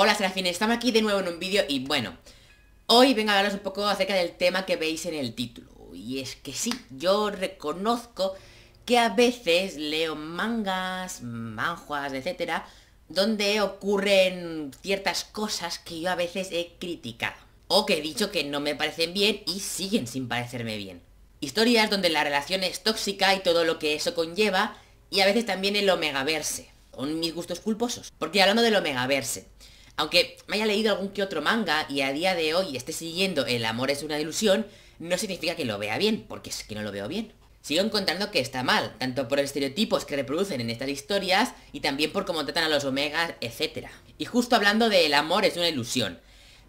Hola Serafín, estamos aquí de nuevo en un vídeo y bueno Hoy vengo a hablaros un poco acerca del tema que veis en el título Y es que sí, yo reconozco que a veces leo mangas, manjuas, etcétera Donde ocurren ciertas cosas que yo a veces he criticado O que he dicho que no me parecen bien y siguen sin parecerme bien Historias donde la relación es tóxica y todo lo que eso conlleva Y a veces también el omegaverse Son mis gustos culposos Porque hablando del omegaverse aunque me haya leído algún que otro manga y a día de hoy esté siguiendo El amor es una ilusión, no significa que lo vea bien, porque es que no lo veo bien. Sigo encontrando que está mal, tanto por estereotipos que reproducen en estas historias y también por cómo tratan a los omegas, etc. Y justo hablando de El amor es una ilusión,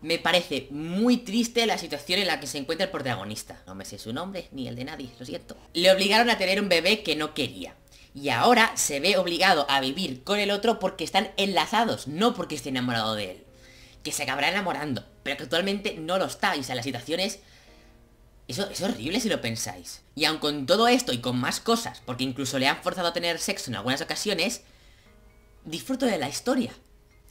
me parece muy triste la situación en la que se encuentra el protagonista. No me sé su nombre, ni el de nadie, lo siento. Le obligaron a tener un bebé que no quería y ahora se ve obligado a vivir con el otro porque están enlazados, no porque esté enamorado de él. Que se acabará enamorando, pero que actualmente no lo está, y o sea, la situación es... Eso es horrible si lo pensáis. Y aun con todo esto y con más cosas, porque incluso le han forzado a tener sexo en algunas ocasiones, disfruto de la historia.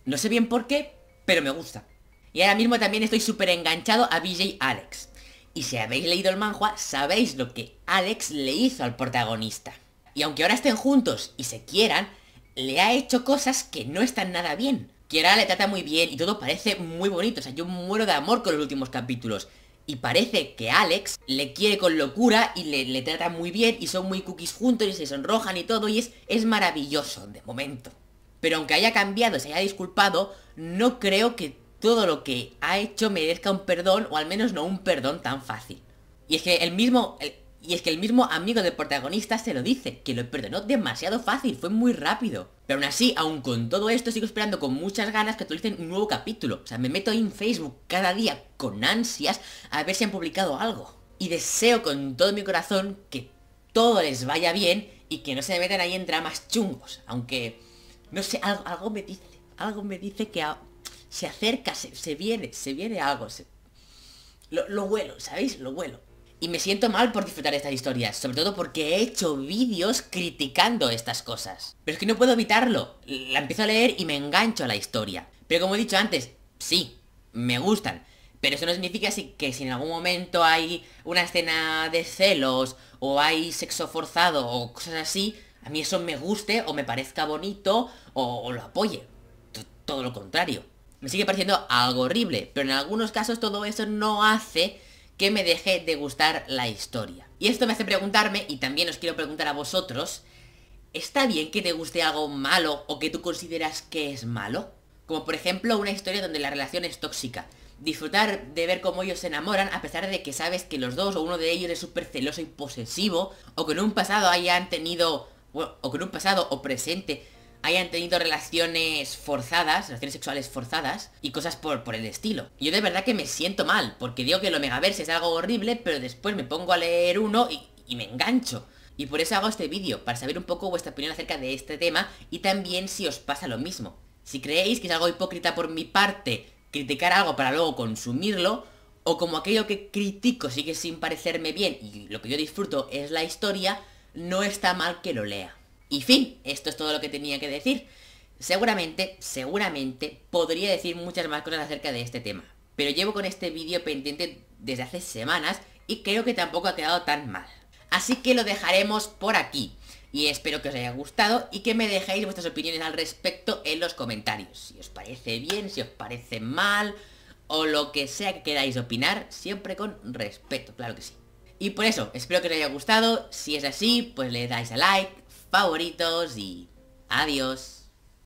No sé bien por qué, pero me gusta. Y ahora mismo también estoy súper enganchado a BJ Alex. Y si habéis leído el manhwa sabéis lo que Alex le hizo al protagonista. Y aunque ahora estén juntos y se quieran, le ha hecho cosas que no están nada bien. ahora le trata muy bien y todo parece muy bonito. O sea, yo muero de amor con los últimos capítulos. Y parece que Alex le quiere con locura y le, trata muy bien y son muy cookies juntos y se sonrojan y todo y es, es maravilloso de momento. Pero aunque haya cambiado, se haya disculpado, no creo que todo lo que ha hecho merezca un perdón o al menos no un perdón tan fácil. Y es que el mismo, y es que el mismo amigo del protagonista se lo dice, que lo perdonó demasiado fácil, fue muy rápido. Pero aún así, aún con todo esto, sigo esperando con muchas ganas que actualicen un nuevo capítulo. O sea, me meto en Facebook cada día con ansias a ver si han publicado algo. Y deseo con todo mi corazón que todo les vaya bien y que no se metan ahí en dramas chungos. Aunque, no sé, algo, me dice, algo me dice que se acerca, se, viene, se viene algo. Se, lo, lo vuelo, ¿sabéis? Lo vuelo. Y me siento mal por disfrutar estas historias, sobre todo porque he hecho vídeos criticando estas cosas. Pero es que no puedo evitarlo. La empiezo a leer y me engancho a la historia. Pero como he dicho antes, sí, me gustan. Pero eso no significa que si en algún momento hay una escena de celos o hay sexo forzado o cosas así, a mí eso me guste o me parezca bonito o, lo apoye. todo lo contrario. Me sigue pareciendo algo horrible, pero en algunos casos todo eso no hace que me deje de gustar la historia. Y esto me hace preguntarme, y también os quiero preguntar a vosotros, ¿está bien que te guste algo malo o que tú consideras que es malo? Como por ejemplo una historia donde la relación es tóxica. Disfrutar de ver cómo ellos se enamoran a pesar de que sabes que los dos o uno de ellos es súper celoso y posesivo, o que en un pasado hayan tenido, o que en un pasado o presente hayan tenido relaciones forzadas, relaciones sexuales forzadas y cosas por, por el estilo. Yo de verdad que me siento mal, porque digo que el Omegaverse es algo horrible, pero después me pongo a leer uno y, y me engancho. Y por eso hago este vídeo, para saber un poco vuestra opinión acerca de este tema y también si os pasa lo mismo. Si creéis que es algo hipócrita por mi parte criticar algo para luego consumirlo, o como aquello que critico sigue sin parecerme bien y lo que yo disfruto es la historia, no está mal que lo lea. Y fin, esto es todo lo que tenía que decir. Seguramente, seguramente, podría decir muchas más cosas acerca de este tema. Pero llevo con este vídeo pendiente desde hace semanas y creo que tampoco ha quedado tan mal. Así que lo dejaremos por aquí. Y espero que os haya gustado y que me dejéis vuestras opiniones al respecto en los comentarios. Si os parece bien, si os parece mal, o lo que sea que queráis opinar, siempre con respeto, claro que sí. Y por eso, espero que os haya gustado. Si es así, pues le dais a like, favoritos y adiós.